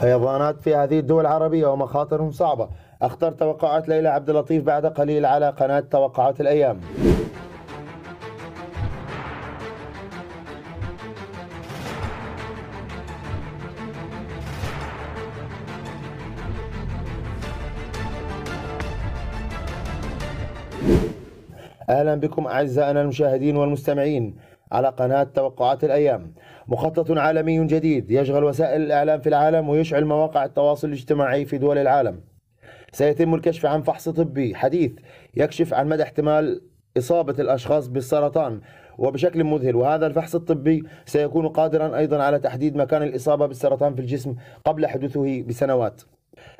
فيضانات في هذه الدول العربية ومخاطرهم صعبة أخطر توقعات ليلى عبد اللطيف بعد قليل على قناة توقعات الأيام اهلا بكم اعزائنا المشاهدين والمستمعين على قناة توقعات الأيام مخطط عالمي جديد يشغل وسائل الإعلام في العالم ويشعل مواقع التواصل الاجتماعي في دول العالم سيتم الكشف عن فحص طبي حديث يكشف عن مدى احتمال إصابة الأشخاص بالسرطان وبشكل مذهل وهذا الفحص الطبي سيكون قادرا أيضا على تحديد مكان الإصابة بالسرطان في الجسم قبل حدوثه بسنوات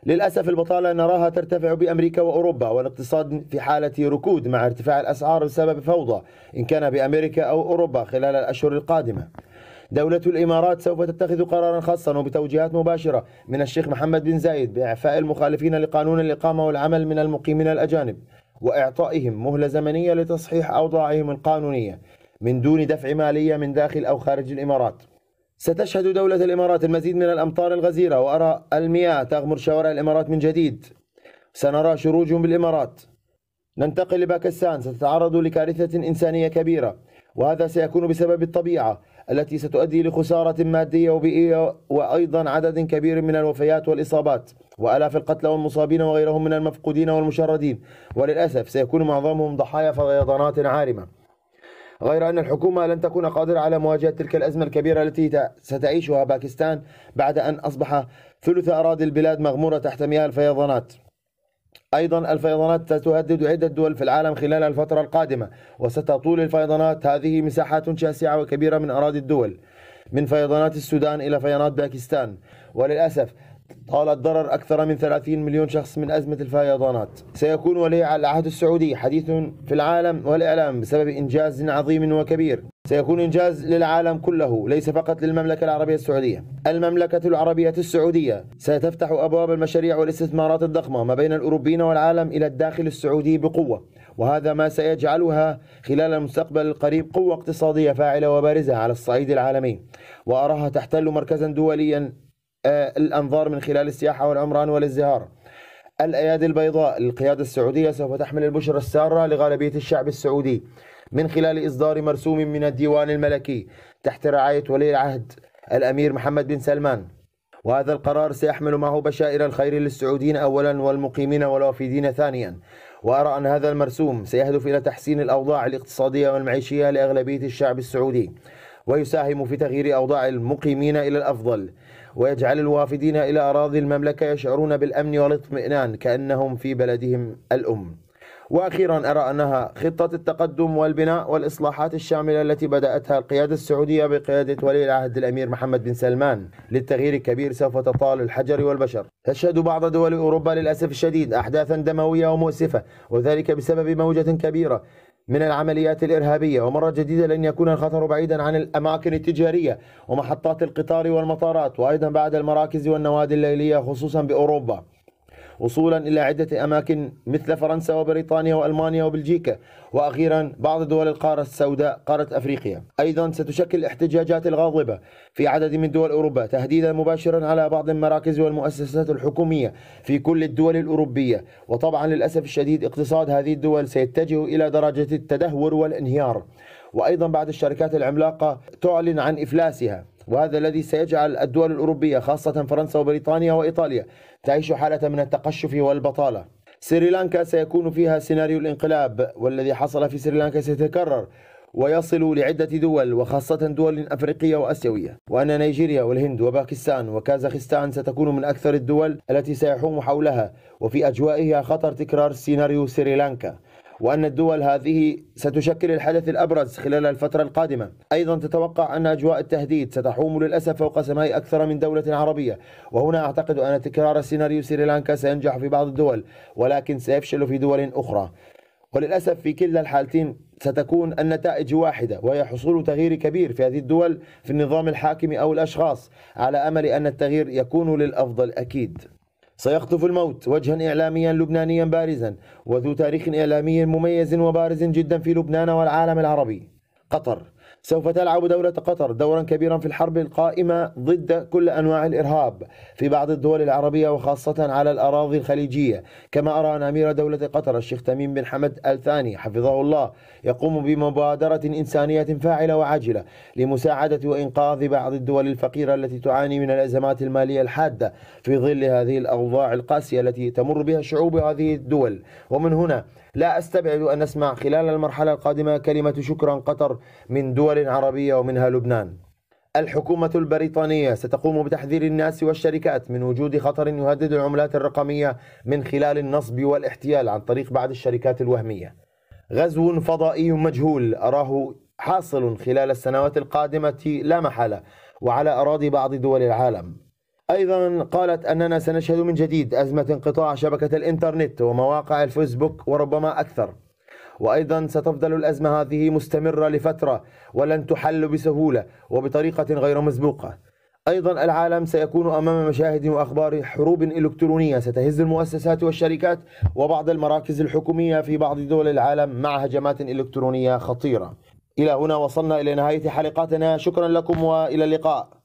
للأسف البطالة نراها ترتفع بأمريكا وأوروبا والاقتصاد في حالة ركود مع ارتفاع الأسعار بسبب فوضى إن كان بأمريكا أو أوروبا خلال الأشهر القادمة دولة الإمارات سوف تتخذ قرارا خاصا وبتوجيهات مباشرة من الشيخ محمد بن زايد بإعفاء المخالفين لقانون الإقامة والعمل من المقيمين الأجانب وإعطائهم مهلة زمنية لتصحيح أوضاعهم القانونية من دون دفع مالية من داخل أو خارج الإمارات ستشهد دولة الإمارات المزيد من الأمطار الغزيرة وأرى المياه تغمر شوارع الإمارات من جديد سنرى شروج بالإمارات ننتقل لباكستان ستتعرض لكارثة إنسانية كبيرة وهذا سيكون بسبب الطبيعة التي ستؤدي لخسارة مادية وبيئية وأيضا عدد كبير من الوفيات والإصابات وألاف القتلى والمصابين وغيرهم من المفقودين والمشردين وللأسف سيكون معظمهم ضحايا فيضانات عارمة غير أن الحكومة لن تكون قادرة على مواجهة تلك الأزمة الكبيرة التي ستعيشها باكستان بعد أن أصبح ثلث أراضي البلاد مغمورة تحت مياه الفيضانات أيضا الفيضانات ستهدد عدة دول في العالم خلال الفترة القادمة وستطول الفيضانات هذه مساحات شاسعة وكبيرة من أراضي الدول من فيضانات السودان إلى فيضانات باكستان وللأسف طال الضرر أكثر من 30 مليون شخص من أزمة الفيضانات سيكون ولي العهد السعودي حديث في العالم والإعلام بسبب إنجاز عظيم وكبير سيكون إنجاز للعالم كله ليس فقط للمملكة العربية السعودية المملكة العربية السعودية ستفتح أبواب المشاريع والاستثمارات الضخمة ما بين الأوروبيين والعالم إلى الداخل السعودي بقوة وهذا ما سيجعلها خلال المستقبل القريب قوة اقتصادية فاعلة وبارزة على الصعيد العالمي وأراها تحتل مركزا دوليا آه، الأنظار من خلال السياحة والعمران والازدهار الأيادي البيضاء للقيادة السعودية سوف تحمل البشرة السارة لغالبية الشعب السعودي من خلال إصدار مرسوم من الديوان الملكي تحت رعاية ولي العهد الأمير محمد بن سلمان وهذا القرار سيحمل معه بشائر الخير للسعوديين أولا والمقيمين والوافدين ثانيا وأرى أن هذا المرسوم سيهدف إلى تحسين الأوضاع الاقتصادية والمعيشية لأغلبية الشعب السعودي ويساهم في تغيير أوضاع المقيمين إلى الأفضل ويجعل الوافدين إلى أراضي المملكة يشعرون بالأمن والاطمئنان كأنهم في بلدهم الأم واخيرا ارى انها خطه التقدم والبناء والاصلاحات الشامله التي بداتها القياده السعوديه بقياده ولي العهد الامير محمد بن سلمان للتغيير الكبير سوف تطال الحجر والبشر. تشهد بعض دول اوروبا للاسف الشديد احداثا دمويه ومؤسفه وذلك بسبب موجه كبيره من العمليات الإرهابية ومرة جديدة لن يكون الخطر بعيدا عن الأماكن التجارية ومحطات القطار والمطارات وأيضا بعد المراكز والنوادي الليلية خصوصا بأوروبا وصولا إلى عدة أماكن مثل فرنسا وبريطانيا وألمانيا وبلجيكا وأخيرا بعض دول القارة السوداء قارة أفريقيا أيضا ستشكل الاحتجاجات الغاضبة في عدد من دول أوروبا تهديدا مباشرا على بعض المراكز والمؤسسات الحكومية في كل الدول الأوروبية وطبعا للأسف الشديد اقتصاد هذه الدول سيتجه إلى درجة التدهور والانهيار وأيضا بعد الشركات العملاقة تعلن عن إفلاسها وهذا الذي سيجعل الدول الأوروبية خاصة فرنسا وبريطانيا وإيطاليا تعيش حالة من التقشف والبطالة سريلانكا سيكون فيها سيناريو الانقلاب والذي حصل في سريلانكا سيتكرر ويصل لعدة دول وخاصة دول أفريقية وأسيوية وأن نيجيريا والهند وباكستان وكازاخستان ستكون من أكثر الدول التي سيحوم حولها وفي أجوائها خطر تكرار سيناريو سريلانكا وأن الدول هذه ستشكل الحدث الأبرز خلال الفترة القادمة أيضا تتوقع أن أجواء التهديد ستحوم للأسف فوق سماء أكثر من دولة عربية وهنا أعتقد أن تكرار سيناريو سريلانكا سينجح في بعض الدول ولكن سيفشل في دول أخرى وللأسف في كلا الحالتين ستكون النتائج واحدة وهي حصول تغيير كبير في هذه الدول في النظام الحاكم أو الأشخاص على أمل أن التغيير يكون للأفضل أكيد سيخطف الموت وجها إعلاميا لبنانيا بارزا وذو تاريخ إعلامي مميز وبارز جدا في لبنان والعالم العربي قطر سوف تلعب دولة قطر دورا كبيرا في الحرب القائمة ضد كل أنواع الإرهاب في بعض الدول العربية وخاصة على الأراضي الخليجية كما أرى أن أمير دولة قطر الشيخ تميم بن حمد الثاني حفظه الله يقوم بمبادرة إنسانية فاعلة وعاجلة لمساعدة وإنقاذ بعض الدول الفقيرة التي تعاني من الأزمات المالية الحادة في ظل هذه الأوضاع القاسية التي تمر بها شعوب هذه الدول ومن هنا لا أستبعد أن نسمع خلال المرحلة القادمة كلمة شكرا قطر من دول دول عربية ومنها لبنان الحكومة البريطانية ستقوم بتحذير الناس والشركات من وجود خطر يهدد العملات الرقمية من خلال النصب والاحتيال عن طريق بعض الشركات الوهمية. غزو فضائي مجهول أراه حاصل خلال السنوات القادمة لا محالة وعلى أراضي بعض دول العالم. أيضا قالت أننا سنشهد من جديد أزمة انقطاع شبكة الإنترنت ومواقع الفيسبوك وربما أكثر. وأيضا ستفضل الأزمة هذه مستمرة لفترة ولن تحل بسهولة وبطريقة غير مسبوقة أيضا العالم سيكون أمام مشاهد وأخبار حروب إلكترونية ستهز المؤسسات والشركات وبعض المراكز الحكومية في بعض دول العالم مع هجمات إلكترونية خطيرة إلى هنا وصلنا إلى نهاية حلقتنا شكرا لكم وإلى اللقاء